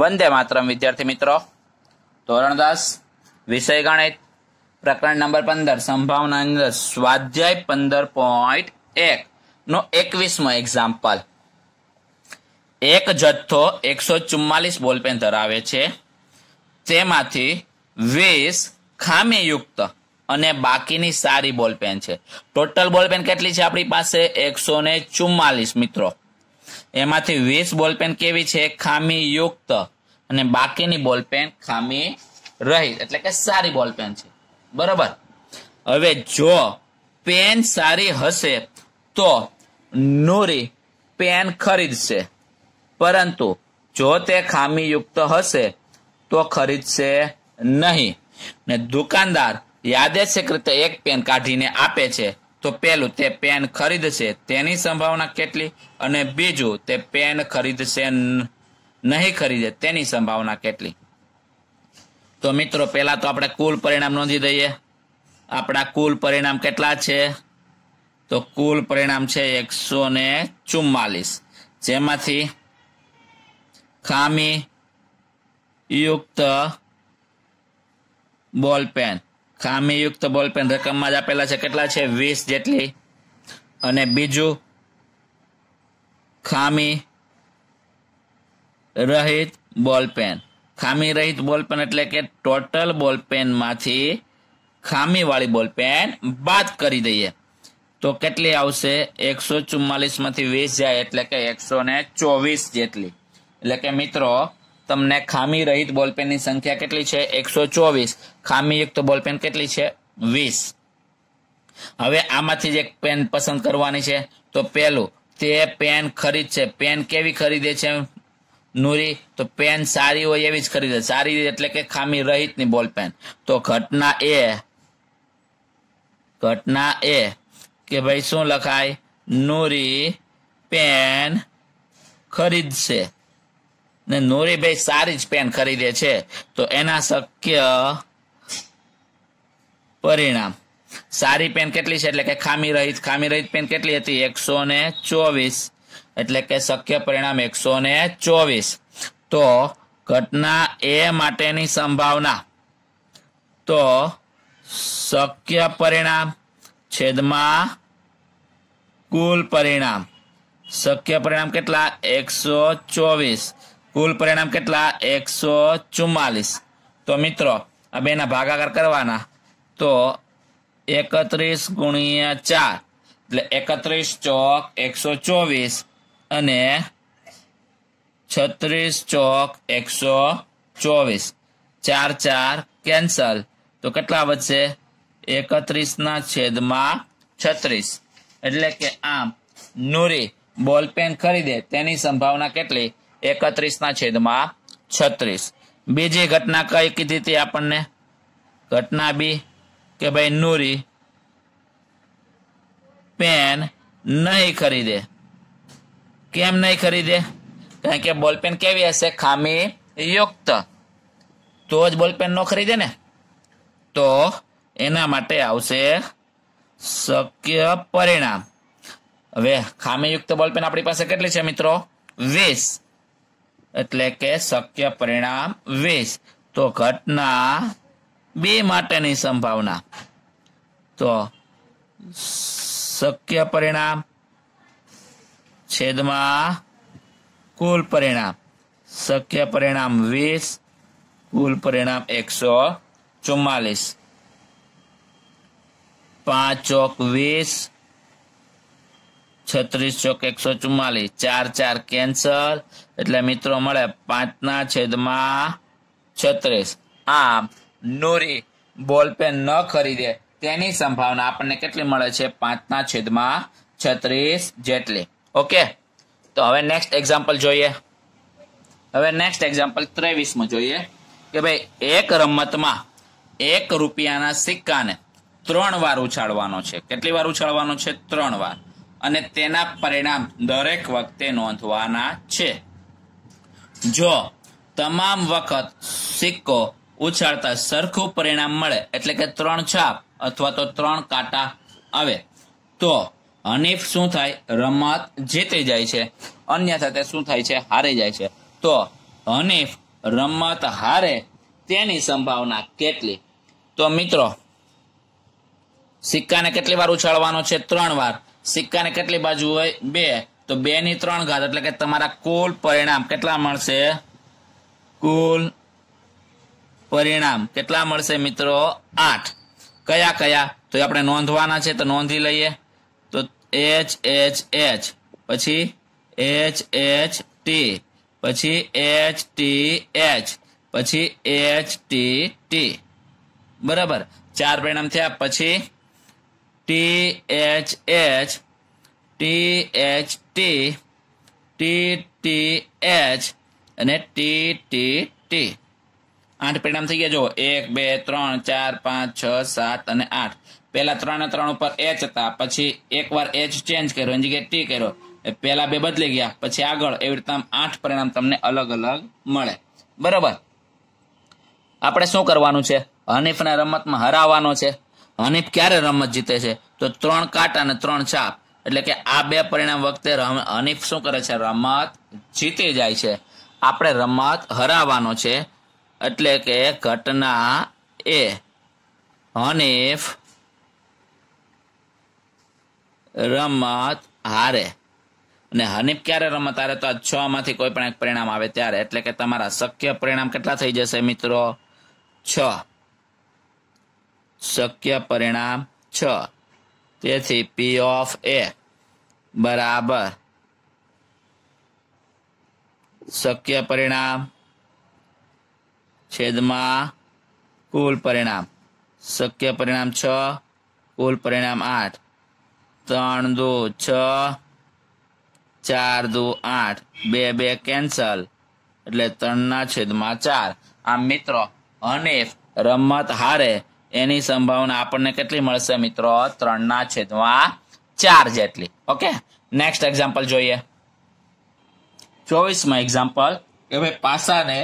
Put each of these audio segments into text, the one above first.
વંદે માતરમ વિદ્યાર્થી મિત્રો ધોરણદાસ વિષય ગણિત પ્રકરણ નંબર પંદર સંભાવના અંદર સ્વાધ્યાય પંદર પોઈન્ટ એક નો એકવીસમો એક્ઝામ્પલ એક જથ્થો એકસો ચુમ્માલીસ બોલપેન ધરાવે છે તેમાંથી વીસ ખામીયુક્ત અને બાકીની સારી બોલપેન છે ટોટલ બોલપેન કેટલી છે આપણી પાસે એકસો ને ચુમ્માલીસ મિત્રો એમાંથી વીસ બોલપેન કેવી છે ખામી યુક્ત અને બાકીની બોલપેન ખામી રહી એટલે કે સારી બોલપેન છે બરાબર હવે જો પેન સારી હશે તો નૂરી પેન ખરીદશે પરંતુ જો તે ખામીયુક્ત હશે તો ખરીદશે નહીં ને દુકાનદાર યાદેશિક રીતે એક પેન કાઢીને આપે છે તો પહેલું તે પેન ખરીદશે તેની સંભાવના કેટલી અને બીજું તે પેન ખરીદશે નહીં ખરીદે તેની સંભાવના કેટલી તો મિત્રો પહેલાં તો આપણે કુલ પરિણામ નોંધી દઈએ આપણા કુલ પરિણામ કેટલા છે તો કુલ પરિણામ છે એકસો ને ચુમ્માલીસ જેમાંથી ખામી યુક્ત બોલ પેન ખામીયુક્ત બોલપેન રકમમાં જ આપેલા છે કેટલા છે વીસ જેટલી અને બીજું ખામી રહિત બોલપેન ખામી રહિત બોલપેન એટલે કે ટોટલ બોલપેનમાંથી ખામીવાળી બોલપેન બાદ કરી દઈએ તો કેટલી આવશે એકસો ચુમ્માલીસમાંથી વીસ જાય એટલે કે એકસો ને ચોવીસ જેટલી એટલે કે મિત્રો તમને ખામી રહિત બોલપેનની સંખ્યા કેટલી છે એકસો ચોવીસ ખામીયુક્ત બોલપેન કેટલી છે વીસ હવે આમાંથી જ એક પેન પસંદ કરવાની છે તો પહેલું તે પેન ખરીદશે પેન કેવી ખરીદે છે નુરી તો પેન સારી હોય એવી જ ખરીદે સારી એટલે કે ખામી રહિતની બોલપેન તો ઘટના એ ઘટના એ કે ભાઈ શું લખાય નુરી પેન ખરીદશે ને નૂરીભાઈ સારી જ પેન ખરીદે છે તો એના શક્ય પરિણામ સારી પેન કેટલી છે એટલે કે ખામી રહિત ખામી રહિત પેન કેટલી હતી એકસો ને ચોવીસ એટલે કે શક્ય પરિણામ એકસો ને ચોવીસ તો ઘટના એ માટેની સંભાવના તો શક્ય પરિણામ છેદમાં કુલ પરિણામ શક્ય પરિણામ કેટલા એકસો ચોવીસ કુલ પરિણામ કેટલા એકસો ચુમ્માલીસ તો મિત્રો આ બેના ભાગાકાર કરવાના તો એકત્રીસ ગુણ્યા ચાર એટલે એકત્રીસ ચોક એકસો ચોવીસ અને છત્રીસ ચોક એકસો ચોવીસ ચાર ચાર કેન્સલ તો કેટલા વધશે એકત્રીસના છેદમાં છત્રીસ એટલે કે આમ નૂરી બોલપેન ખરીદે તેની સંભાવના કેટલી એકત્રીસના છેદમાં છત્રીસ બીજી ઘટના કઈ કીધી હતી આપણને ઘટના બી કે ભાઈ નૂરી પેન નહીં ખરીદે કેમ નહીં ખરીદે કારણ કે બોલપેન કેવી હશે ખામી યુક્ત તો જ બોલપેન નો ખરીદે ને તો એના માટે આવશે શક્ય પરિણામ હવે ખામીયુક્ત બોલપેન આપણી પાસે કેટલી છે મિત્રો વીસ એટલે કે શક્ય પરિણામ વીસ તો ઘટના બે માટેની સંભાવના તો શક્ય પરિણામ છેદમાં કુલ પરિણામ શક્ય પરિણામ વીસ કુલ પરિણામ એકસો ચુમ્માલીસ પાંચ ચોક વીસ છત્રીસ ચોક એકસો ચુમ્માલીસ ચાર ચાર કેન્સલ એટલે મિત્રો મળે પાંચના છેદમાં છત્રીસ આમ નૂરી બોલપેન ન ખરીદે તેની સંભાવના આપણને કેટલી મળે છે પાંચના છેદમાં છત્રીસ જેટલી ઓકે તો હવે નેક્સ્ટ એક્ઝામ્પલ જોઈએ હવે નેક્સ્ટ એક્ઝામ્પલ ત્રેવીસમાં જોઈએ કે ભાઈ એક રમતમાં એક રૂપિયાના સિક્કાને ત્રણ વાર ઉછાળવાનો છે કેટલી વાર ઉછાળવાનો છે ત્રણ વાર અને તેના પરિણામ દરેક વખતે નોંધવાના છે જો તમામ વખત સિક્કો ઉછાળતા સરખું પરિણામ મળે એટલે કે ત્રણ છાપ અથવા તો ત્રણ કાંટા આવે તો હનીફ શું થાય રમત જીતી જાય છે અન્યથા તે શું થાય છે હારી જાય છે તો હનીફ રમત હારે તેની સંભાવના કેટલી તો મિત્રો સિક્કાને કેટલી વાર ઉછાળવાનો છે ત્રણ વાર સિક્કાને કેટલી બાજુ હોય બે તો બે ની ત્રણ ઘાત એટલે કે તમારા કુલ પરિણામ કેટલા મળશે કુલ પરિણામ કેટલા મળશે મિત્રો આઠ કયા કયા તો આપણે નોંધવાના છે તો નોંધી લઈએ તો એચ એચ એચ પછી એચ એચ ટી પછી એચ ટી એચ પછી એચ ટી ટી બરાબર ચાર પરિણામ થયા પછી T H H T H T T T H અને T T T આઠ પરિણામ થઈ ગયા જો એક બે ત્રણ ચાર પાંચ છ સાત અને આઠ પહેલા ત્રણ ત્રણ ઉપર એચ હતા પછી એકવાર એચ ચેન્જ કર્યો એની જગ્યાએ ટી કર્યો પહેલા બે બદલી ગયા પછી આગળ એવી રીતના આઠ પરિણામ તમને અલગ અલગ મળે બરાબર આપણે શું કરવાનું છે હનીફને રમતમાં હરાવવાનો છે હનીફ ક્યારે રમત જીતે છે તો ત્રણ કાટ અને ત્રણ છાપ એટલે કે આ બે પરિણામ વખતે હનીફ શું કરે છે રમત જીતી જાય છે આપણે રમત હરાવવાનો છે એટલે કે ઘટના એ હનીફ રમત હારે અને હનીફ ક્યારે રમત હારે તો છ માંથી કોઈ પણ એક પરિણામ આવે ત્યારે એટલે કે તમારા શક્ય પરિણામ કેટલા થઈ જશે મિત્રો છ શક્ય પરિણામ છ તેથી પી ઓફ એ બરાબર શક્ય પરિણામ છેદમાં કુલ પરિણામ શક્ય પરિણામ છ કુલ પરિણામ આઠ ત્રણ દુ છ ચાર દુ આઠ બે બે કેન્સલ એટલે ત્રણના છેદમાં ચાર આમ મિત્રો હનેફ રમત હારે એની સંભાવના આપણને કેટલી મળશે મિત્રો ત્રણના છેદમાં ચાર જેટલી ઓકે નેક્સ્ટ એક્ઝામ્પલ જોઈએ ચોવીસમાં એક્ઝામ્પલ કે ભાઈ પાસાને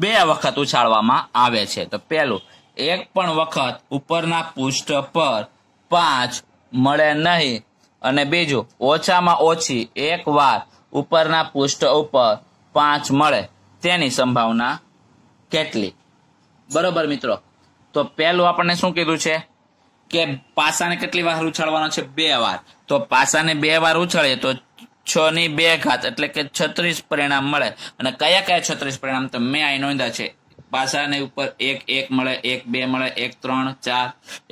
બે વખત ઉછાળવામાં આવે છે તો પેલું એક પણ વખત ઉપરના પૃષ્ઠ પર પાંચ મળે નહીં અને બીજું ઓછામાં ઓછી એક વાર ઉપરના પૃષ્ઠ ઉપર પાંચ મળે તેની સંભાવના કેટલી બરોબર મિત્રો તો પહેલું આપણને શું કીધું છે કે પાસાને કેટલી વાર ઉછાળવાનો છે બે વાર તો પાસાને બે વાર ઉછાળીએ તો છ ની બે ઘાત એટલે કે છત્રીસ પરિણામ મળે અને કયા કયા છત્રીસ પરિણામ તો મેં અહીં નોંધ્યા છે પાસાની ઉપર એક એક મળે એક બે મળે એક ત્રણ ચાર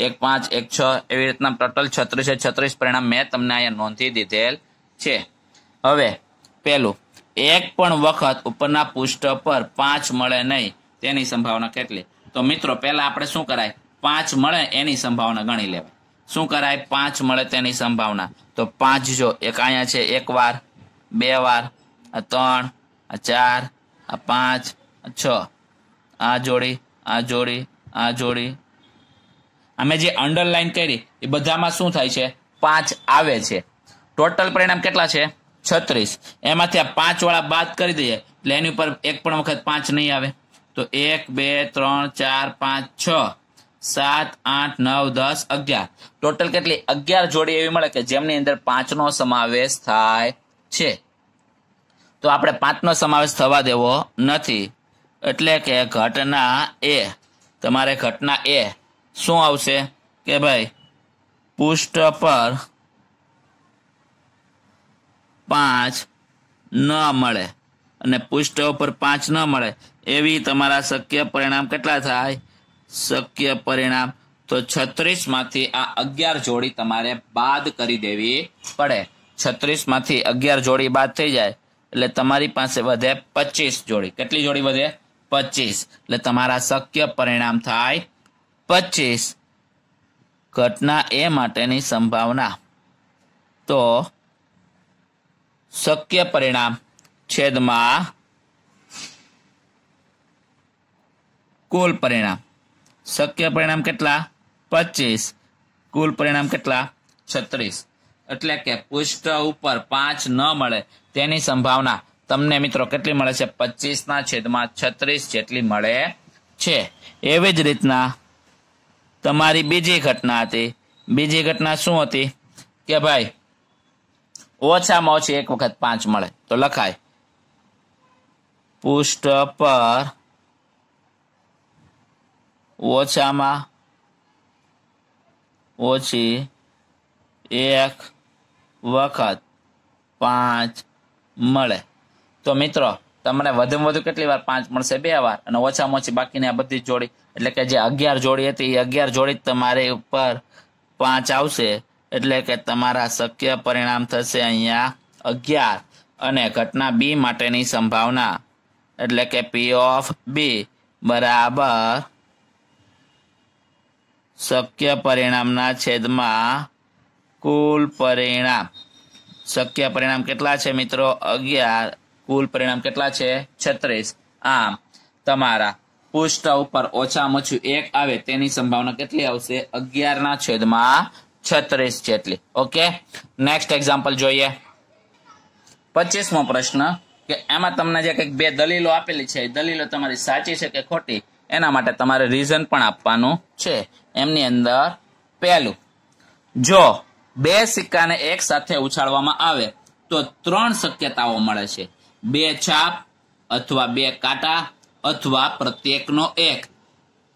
એક પાંચ એક છ એવી રીતના ટોટલ છત્રીસે છત્રીસ પરિણામ મેં તમને અહીંયા નોંધી દીધેલ છે હવે પેલું એક પણ વખત ઉપરના પૃષ્ઠ પર પાંચ મળે નહીં તેની સંભાવના કેટલી તો મિત્રો પહેલા આપણે શું કરાય પાંચ મળે એની સંભાવના ગણી લેવાય શું કરાય પાંચ મળે તેની સંભાવના તો પાંચ જો એક અહીંયા છે એક વાર બે વાર ત્રણ ચાર આ પાંચ છ આ જોડી આ જોડી આ જોડી અમે જે અંડરલાઈન કરી એ બધામાં શું થાય છે પાંચ આવે છે ટોટલ પરિણામ કેટલા છે છત્રીસ એમાંથી આ પાંચ વાળા બાદ કરી દઈએ એટલે એની ઉપર એક પણ વખત પાંચ નહીં આવે તો એક બે ત્રણ ચાર પાંચ છ સાત આઠ નવ દસ અગિયાર ટોટલ કેટલી અગિયાર જોડી એવી મળે કે જેમની અંદર પાંચનો સમાવેશ થાય છે તો આપણે પાંચનો સમાવેશ થવા દેવો નથી એટલે કે ઘટના એ તમારે ઘટના એ શું આવશે કે ભાઈ પૃષ્ઠ પર પાંચ ન મળે અને પૃષ્ઠ ઉપર પાંચ ન મળે એવી તમારા શક્ય પરિણામ કેટલા થાય શક્ય પરિણામ તો છત્રીસ માંથી આ અગિયાર જોડી તમારે બાદ કરી દેવી પડે છત્રીસ માંથી અગિયાર જોડી બાદ થઈ જાય એટલે તમારી પાસે વધે પચીસ જોડી કેટલી જોડી વધે પચીસ એટલે તમારા શક્ય પરિણામ થાય પચીસ ઘટના એ માટેની સંભાવના તો શક્ય પરિણામ છેદમાં કુલ પરિણામ શક્ય પરિણામ કેટલા પચીસ કુલ પરિણામ કેટલા છત્રીસ એટલે કે પૃષ્ઠ ઉપર પાંચ ન મળે તેની સંભાવના તમને મિત્રો કેટલી મળે છે પચીસના છેદમાં છત્રીસ જેટલી મળે છે એવી જ રીતના તમારી બીજી ઘટના હતી બીજી ઘટના શું હતી કે ભાઈ ઓછામાં ઓછી એક વખત પાંચ મળે તો લખાય પૃષ્ઠ પર ઓછામાં ઓછી એક વખત પાંચ મળે તો મિત્રો તમને વધુમાં વધુ કેટલી વાર પાંચ મળશે બે વાર અને ઓછામાં ઓછી બાકીની આ બધી જોડી એટલે કે જે અગિયાર જોડી હતી એ અગિયાર જોડી તમારી ઉપર પાંચ આવશે એટલે કે તમારા શક્ય પરિણામ થશે અહીંયા અગિયાર અને ઘટના બી માટેની સંભાવના એટલે કે પી ઓફ બી બરાબર શક્ય પરિણામના છેદમાં કુલ પરિણામ શક્ય પરિણામ કેટલા છે મિત્રો અગિયાર કુલ પરિણામ કેટલા છે છત્રીસ આમ તમારા પૃષ્ઠ ઉપર ઓછામાં ઓછું એક આવે તેની સંભાવના કેટલી આવશે અગિયારના છેદમાં છત્રીસ જેટલી ઓકે નેક્સ્ટ એક્ઝામ્પલ જોઈએ પચીસમો પ્રશ્ન કે એમાં તમને જે કંઈક બે દલીલો આપેલી છે દલીલો તમારી સાચી છે કે ખોટી એના માટે તમારે રીઝન પણ આપવાનું છે એમની અંદર પહેલું જો બે સિક્કાને એક સાથે ઉછાળવામાં આવે તો ત્રણ શક્યતાઓ મળે છે બે છાપ અથવા બે કાંટા અથવા પ્રત્યેકનો એક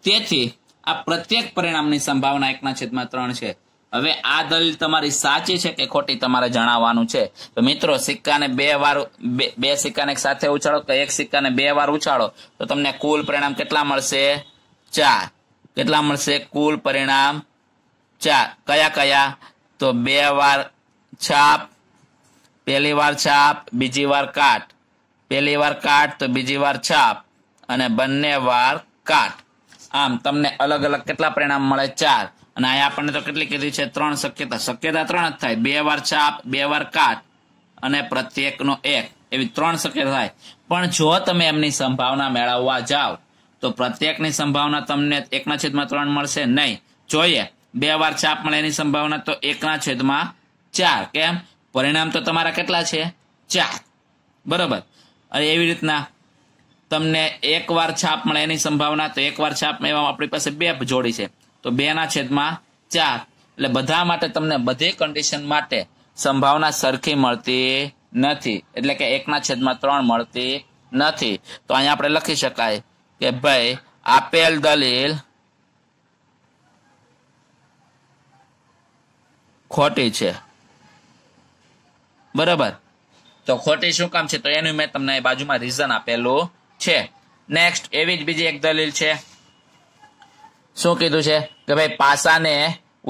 તેથી આ પ્રત્યેક પરિણામની સંભાવના એકના છેદમાં ત્રણ છે હવે આ દલીલ તમારી સાચી છે કે ખોટી તમારે જણાવવાનું છે તો મિત્રો સિક્કાને બે વાર બે સિક્કાને એક સાથે ઉછાળો તો એક સિક્કાને બે વાર ઉછાળો તો તમને કુલ પરિણામ કેટલા મળશે ચાર કેટલા મળશે કુલ પરિણામ ચાર કયા કયા તો બે વાર છાપ પહેલી વાર છાપ બીજી વાર કાટ પહેલી વાર કાટ તો બીજી વાર છાપ અને બંને વાર કાટ આમ તમને અલગ અલગ કેટલા પરિણામ મળે ચાર અને અહીંયા આપણને તો કેટલી કીધી છે ત્રણ શક્યતા શક્યતા ત્રણ જ થાય બે વાર છાપ બે વાર કાટ અને પ્રત્યેકનો એક એવી ત્રણ શક્યતા થાય પણ જો તમે એમની સંભાવના મેળવવા જાઓ તો પ્રત્યેકની સંભાવના તમને એકના છેદમાં ત્રણ મળશે નહીં જોઈએ બે વાર છાપ મળે એની સંભાવના તો એકના છેદમાં ચાર કેમ પરિણામ તો તમારા કેટલા છે ચાર બરોબર એવી રીતના તમને એક વાર છાપ મળે એની સંભાવના તો એક વાર છાપ મેળવવા આપણી પાસે બે જોડી છે તો બે ના છેદમાં ચાર એટલે બધા માટે તમને બધી કન્ડિશન માટે સંભાવના સરખી મળતી નથી એટલે કે એકના છેદમાં ત્રણ મળતી નથી તો અહીંયા આપણે લખી શકાય કે ભાઈ આપેલ દલીલ ખોટી છે બરાબર તો ખોટી શું કામ છે તો એનું મેં તમને બાજુમાં રીઝન આપેલું છે નેક્સ્ટ એવી જ બીજી એક દલીલ છે શું કીધું છે કે ભાઈ પાસાને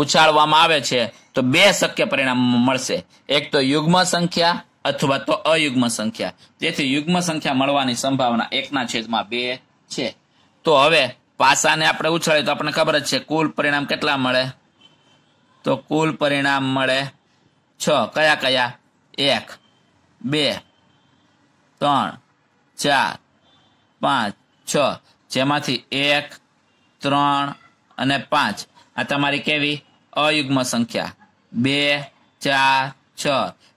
ઉછાળવામાં આવે છે તો બે શક્ય પરિણામ મળશે એક તો યુગ્મ સંખ્યા અથવા તો અયુગ્મ સંખ્યા તેથી યુગ્મ સંખ્યા મળવાની સંભાવના એકના છેદમાં બે છે તો હવે પાસાને આપણે ઉછાળીએ તો આપણને ખબર જ છે કુલ પરિણામ કેટલા મળે તો કુલ પરિણામ મળે છ કયા કયા એક બે ત્રણ ચાર પાંચ છ જેમાંથી એક ત્રણ અને પાંચ આ તમારી કેવી અયુગ્મ સંખ્યા બે ચાર છ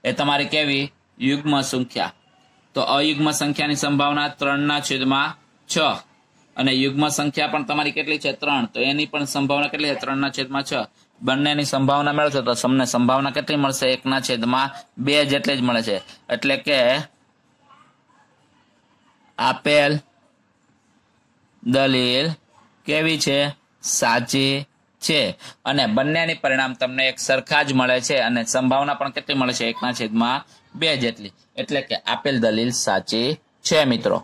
એ તમારી કેવી યુગ્મ સંખ્યા તો અયુગ્મ સંખ્યાની સંભાવના ત્રણના છેદમાં છ અને યુગ્મ સંખ્યા પણ તમારી કેટલી છે ત્રણ તો એની પણ સંભાવના કેટલી છે ત્રણ ના છેદમાં છ બંનેની સંભાવના મળશે તો તમને સંભાવના કેટલી મળશે એકના છેદમાં બે જેટલી જ મળે છે એટલે કે આપેલ દલીલ કેવી છે સાચી છે અને બંનેની પરિણામ તમને એક સરખા જ મળે છે અને સંભાવના પણ કેટલી મળે છે એકના છેદમાં બે જેટલી એટલે કે આપેલ દલીલ સાચી છે મિત્રો